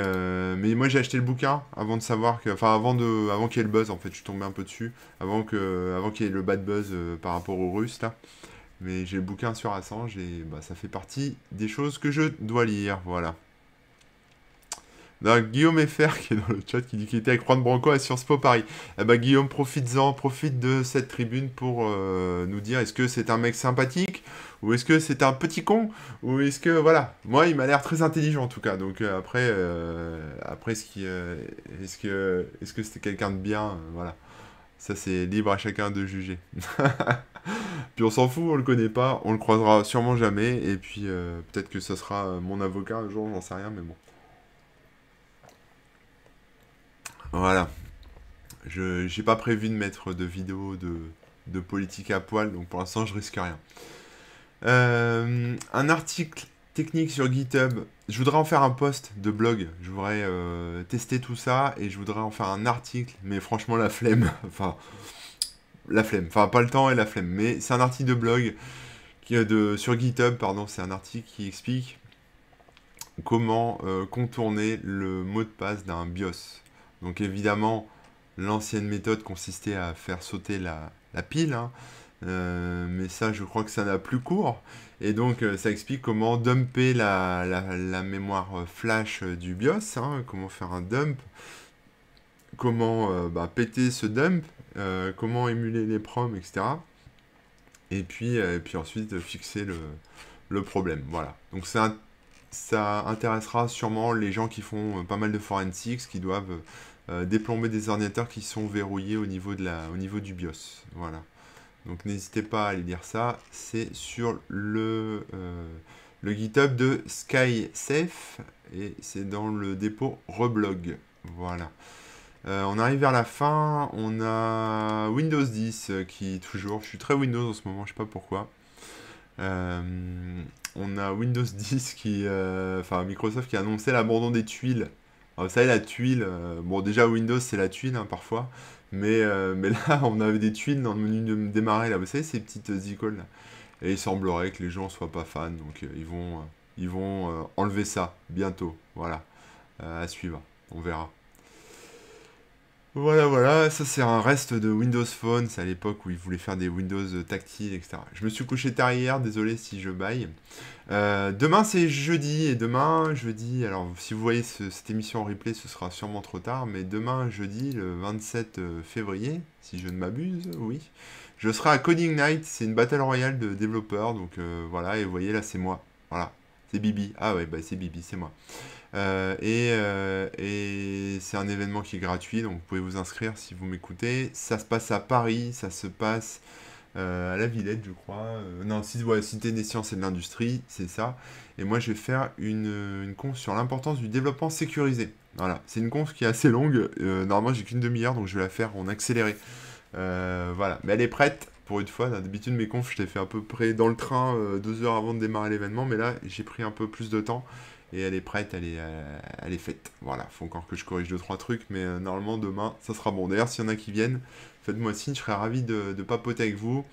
S1: mais moi j'ai acheté le bouquin avant de savoir que, enfin avant de, avant qu'il y ait le buzz en fait, je suis tombé un peu dessus, avant que, avant qu'il y ait le bad buzz par rapport aux Russes là. Mais j'ai le bouquin sur Assange et bah, ça fait partie des choses que je dois lire. Voilà. Donc, Guillaume FR qui est dans le chat qui dit qu'il était avec Juan Branco à Sciences Po Paris. Eh ben, Guillaume, profite en profite de cette tribune pour euh, nous dire est-ce que c'est un mec sympathique ou est-ce que c'est un petit con ou est-ce que voilà. Moi, il m'a l'air très intelligent en tout cas. Donc euh, après, euh, est-ce que est-ce que c'était quelqu'un de bien Voilà. Ça, c'est libre à chacun de juger. (laughs) puis on s'en fout, on le connaît pas, on le croisera sûrement jamais. Et puis euh, peut-être que ce sera euh, mon avocat un jour, j'en sais rien, mais bon. Voilà. Je j'ai pas prévu de mettre de vidéo de, politique à poil, donc pour l'instant je risque rien. Euh, un article technique sur GitHub. Je voudrais en faire un post de blog. Je voudrais euh, tester tout ça et je voudrais en faire un article. Mais franchement, la flemme. (laughs) enfin, la flemme. Enfin, pas le temps et la flemme. Mais c'est un article de blog qui, euh, de, sur GitHub. Pardon, c'est un article qui explique comment euh, contourner le mot de passe d'un BIOS. Donc évidemment, l'ancienne méthode consistait à faire sauter la, pile. Hein. Euh, mais ça, je crois que ça n'a plus cours. Et donc, euh, ça explique comment dumper la, la, mémoire euh, flash du BIOS, hein, comment faire un dump, comment bah, péter ce dump, comment émuler les proms, etc. Et puis, et puis ensuite, fixer le, le problème. Voilà. Donc, ça, ça intéressera sûrement les gens qui font pas mal de forensics, qui doivent déplomber des ordinateurs qui sont verrouillés au niveau, de la, au niveau du BIOS. Voilà. Donc n'hésitez pas à aller lire ça. C'est sur le, euh, le GitHub de SkySafe et c'est dans le dépôt Reblog. Voilà. Euh, on arrive vers la fin. On a Windows 10 euh, qui toujours. Je suis très Windows en ce moment, je sais pas pourquoi. on a Windows 10 qui. Enfin Microsoft qui a annoncé l'abandon des tuiles. Ça vous savez la tuile. bon déjà Windows c'est la tuile hein, parfois. Euh, mais, là, (laughs) on avait des tuiles dans le menu de démarrer, là. Vous savez, ces petites icônes, euh, là. Et il semblerait que les gens soient pas fans, donc euh, ils vont, ils vont enlever ça bientôt. Voilà, à suivre, on verra. Voilà, voilà, ça c'est un reste de Windows Phone, c'est à l'époque où ils voulaient faire des Windows euh, tactiles, etc. Je me suis couché tard hier, désolé si je baille. Euh, demain c'est jeudi, et demain, jeudi, alors si vous voyez cette émission en replay, ce sera sûrement trop tard, mais demain, jeudi, le 27 euh, février, si je ne m'abuse, oui, je serai à Coding Night, c'est une battle royale de développeurs, donc voilà, et vous voyez là c'est moi, voilà, c'est Bibi, ah ouais, bah c'est Bibi, c'est moi. Euh, euh, et, c'est un événement qui est gratuit, donc vous pouvez vous inscrire si vous m'écoutez. Ça se passe à Paris, ça se passe euh, à la Villette, je crois. non, si, la Cité des sciences et de l'industrie, c'est ça. Et moi, je vais faire une, conf sur l'importance du développement sécurisé. Voilà, c'est une conf qui est assez longue. normalement, j'ai qu'une demi-heure, donc je vais la faire en accéléré. voilà, mais elle est prête pour une fois. D'habitude, mes confs, je les fais à peu près dans le train, deux heures avant de démarrer l'événement, mais là, j'ai pris un peu plus de temps et elle est prête, elle est, euh, elle est faite. Voilà, faut encore que je corrige deux, trois trucs, mais euh, normalement demain, ça sera bon. D'ailleurs, s'il y en a qui viennent, faites-moi signe, je serai ravi de, papoter avec vous,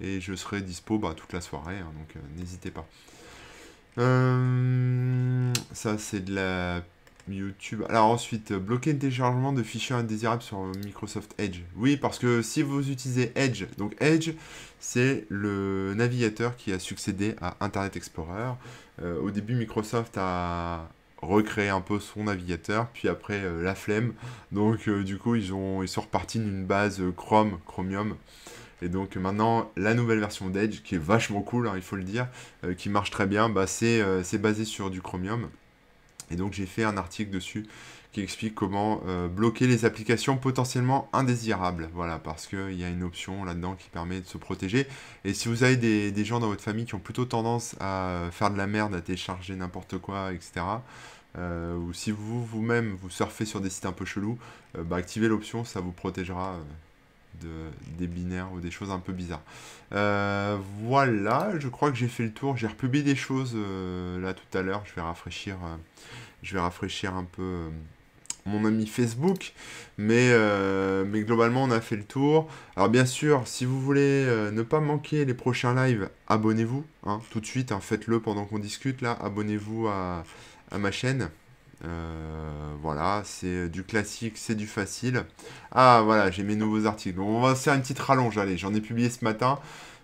S1: et je serai dispo bah, toute la soirée, hein, donc euh, n'hésitez pas. ça, c'est de la YouTube. Alors ensuite, bloquer le téléchargement de fichiers indésirables sur Microsoft Edge. Oui, parce que si vous utilisez Edge, donc Edge, c'est le navigateur qui a succédé à Internet Explorer. Euh, au début, Microsoft a recréé un peu son navigateur, puis après euh, la flemme. Donc euh, du coup, ils, ont, ils sont repartis d'une base Chrome, Chromium. Et donc maintenant, la nouvelle version d'Edge, qui est vachement cool, hein, il faut le dire, qui marche très bien, bah, c'est basé sur du Chromium. Et donc j'ai fait un article dessus qui explique comment euh, bloquer les applications potentiellement indésirables. Voilà, parce qu'il y a une option là-dedans qui permet de se protéger. Et si vous avez des, gens dans votre famille qui ont plutôt tendance à euh, faire de la merde, à télécharger n'importe quoi, etc., euh, ou si vous vous-même vous surfez sur des sites un peu chelous, bah, activez l'option, ça vous protégera. des binaires ou des choses un peu bizarres. voilà, je crois que j'ai fait le tour. J'ai republié des choses là tout à l'heure. Je vais rafraîchir, je vais rafraîchir un peu mon ami Facebook. Mais, euh, mais globalement, on a fait le tour. Alors bien sûr, si vous voulez euh, ne pas manquer les prochains lives, abonnez-vous. Hein, tout de suite, hein, faites-le pendant qu'on discute. Là, abonnez-vous à, ma chaîne. Euh, voilà, c'est du classique, c'est du facile. Ah voilà, j'ai mes nouveaux articles. on va faire une petite rallonge. Allez, j'en ai publié ce matin.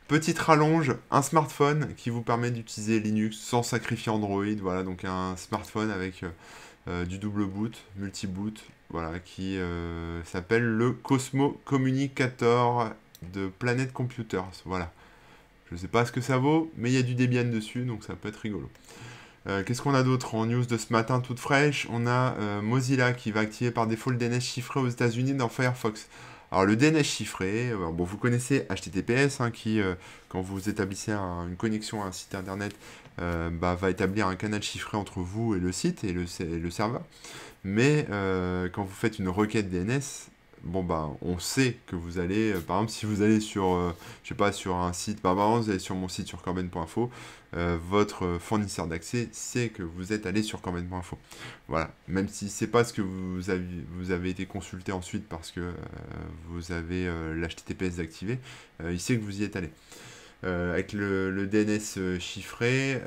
S1: Petite rallonge, un smartphone qui vous permet d'utiliser Linux sans sacrifier Android. Voilà, donc un smartphone avec... Euh, du double boot, multi-boot, voilà, qui euh, s'appelle le Cosmo Communicator de Planet Computers. Voilà. Je ne sais pas ce que ça vaut, mais il y a du Debian dessus, donc ça peut être rigolo. Euh, qu'est-ce qu'on a d'autre en news de ce matin toute fraîche On a Mozilla qui va activer par défaut le DNS chiffré aux États-Unis dans Firefox. Alors le DNS chiffré, euh, bon, vous connaissez HTTPS hein, qui, euh, quand vous établissez une connexion à un site internet, euh, bah, va établir un canal chiffré entre vous et le site et le, serveur. Mais quand vous faites une requête DNS, bon bah on sait que vous allez euh, par exemple si vous allez sur euh, je sais pas sur un site par exemple vous allez sur mon site sur corben.info euh, votre fournisseur d'accès sait que vous êtes allé sur corben.info voilà même si c'est pas ce que vous avez vous avez été consulté ensuite parce que vous avez l'HTTPS activé il sait que vous y êtes allé avec le, DNS chiffré,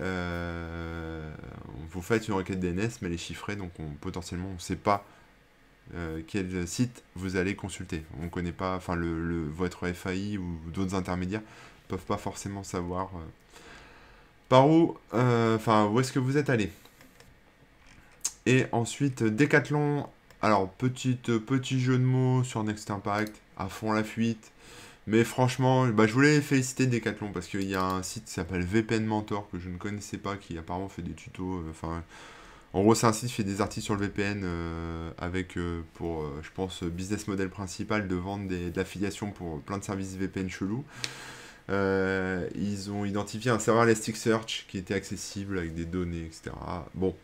S1: vous faites une requête DNS, mais elle est chiffrée, donc potentiellement on ne sait pas euh, quel site vous allez consulter. On ne connaît pas, enfin, le, votre FAI ou d'autres intermédiaires peuvent pas forcément savoir euh, par où, euh, enfin, où est-ce que vous êtes allé. Et ensuite, Decathlon. Alors, petite, petit jeu de mots sur Next Impact, à fond la fuite. Mais franchement, bah, je voulais féliciter Decathlon parce qu'il y a un site qui s'appelle VPN Mentor que je ne connaissais pas, qui apparemment fait des tutos. Enfin, en gros, c'est un site qui fait des articles sur le VPN euh, avec, euh, pour, euh, je pense, business model principal de vendre des, de l'affiliation pour plein de services VPN chelous. ils ont identifié un serveur Elasticsearch qui était accessible avec des données, etc. Bon.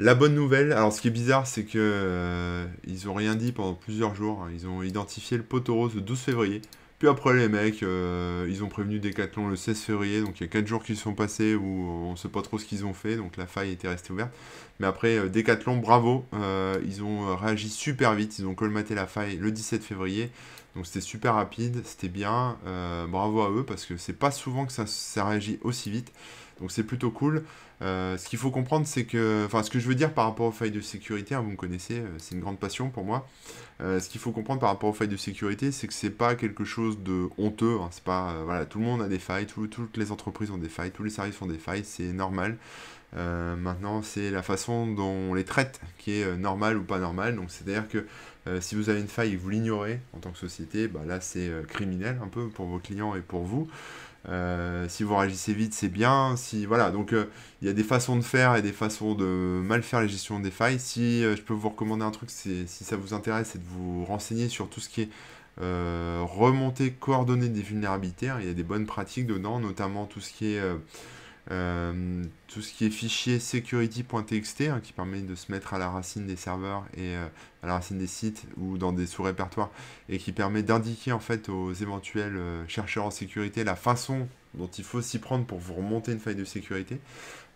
S1: La bonne nouvelle, alors ce qui est bizarre, c'est que ils ont rien dit pendant plusieurs jours. Hein. Ils ont identifié le poteau rose le 12 février. Puis après, les mecs, euh, ils ont prévenu Decathlon le 16 février, donc il y a 4 jours qui sont passés où on ne sait pas trop ce qu'ils ont fait, donc la faille était restée ouverte. Mais après, euh, Decathlon, bravo, euh, ils ont réagi super vite, ils ont colmaté la faille le 17 février, donc c'était super rapide, c'était bien, bravo à eux, parce que c'est pas souvent que ça, ça réagit aussi vite, donc c'est plutôt cool. Euh, ce qu'il faut comprendre, c'est que, enfin, ce que je veux dire par rapport aux failles de sécurité, hein, vous me connaissez, euh, c'est une grande passion pour moi. Euh, ce qu'il faut comprendre par rapport aux failles de sécurité, c'est que c'est pas quelque chose de honteux. Hein. c'est pas, voilà, tout le monde a des failles, toutes les entreprises ont des failles, tous les services ont des failles, c'est normal. maintenant, c'est la façon dont on les traite qui est normale ou pas normale. Donc, c'est-à-dire que si vous avez une faille et que vous l'ignorez en tant que société, bah là, c'est criminel un peu pour vos clients et pour vous. Euh, si vous réagissez vite, c'est bien. Si voilà, donc euh, il y a des façons de faire et des façons de mal faire la gestion des failles. Si euh, je peux vous recommander un truc, si ça vous intéresse, c'est de vous renseigner sur tout ce qui est remonter, coordonnée des vulnérabilités. Il y a des bonnes pratiques dedans, notamment tout ce qui est euh, tout ce qui est fichier security.txt hein, qui permet de se mettre à la racine des serveurs et euh, à la racine des sites ou dans des sous-répertoires et qui permet d'indiquer en fait aux éventuels euh, chercheurs en sécurité la façon dont il faut s'y prendre pour vous remonter une faille de sécurité.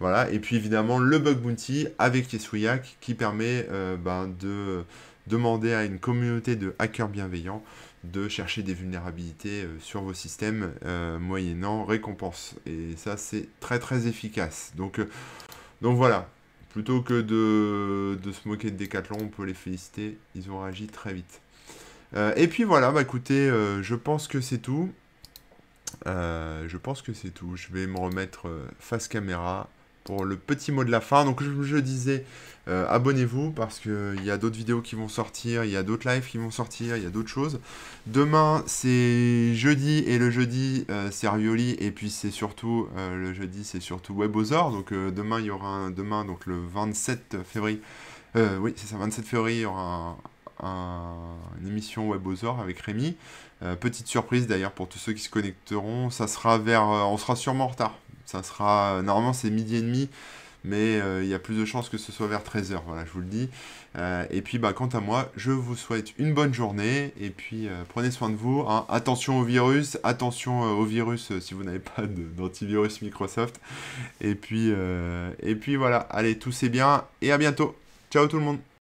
S1: Voilà, et puis évidemment le bug bounty avec Yesuyak qui permet ben, de demander à une communauté de hackers bienveillants de chercher des vulnérabilités euh, sur vos systèmes euh, moyennant récompense. Et ça, c'est très très efficace. Donc, euh, donc voilà, plutôt que de, se moquer de Decathlon, on peut les féliciter, ils ont réagi très vite. et puis voilà, bah écoutez, je pense que c'est tout. je pense que c'est tout. Je vais me remettre face caméra pour le petit mot de la fin. Donc, je, disais, euh, abonnez-vous parce qu'il euh, y a d'autres vidéos qui vont sortir, il y a d'autres lives qui vont sortir, il y a d'autres choses. Demain, c'est jeudi et le jeudi, euh, c'est Rioli et puis c'est surtout, le jeudi, c'est surtout Webosor. Donc, demain, il y aura un, demain, donc le 27 février, oui, c'est ça, 27 février, il y aura une émission Webosor avec Rémi. petite surprise d'ailleurs pour tous ceux qui se connecteront, ça sera vers, on sera sûrement en retard ça sera, euh, normalement c'est midi et demi, mais euh, il y a plus de chances que ce soit vers 13h, voilà, je vous le dis. Euh, et puis, bah, quant à moi, je vous souhaite une bonne journée, et puis prenez soin de vous. Hein. Attention au virus, attention au virus si vous n'avez pas d'antivirus Microsoft. Et puis, et puis voilà, allez, tout c'est bien, et à bientôt. Ciao tout le monde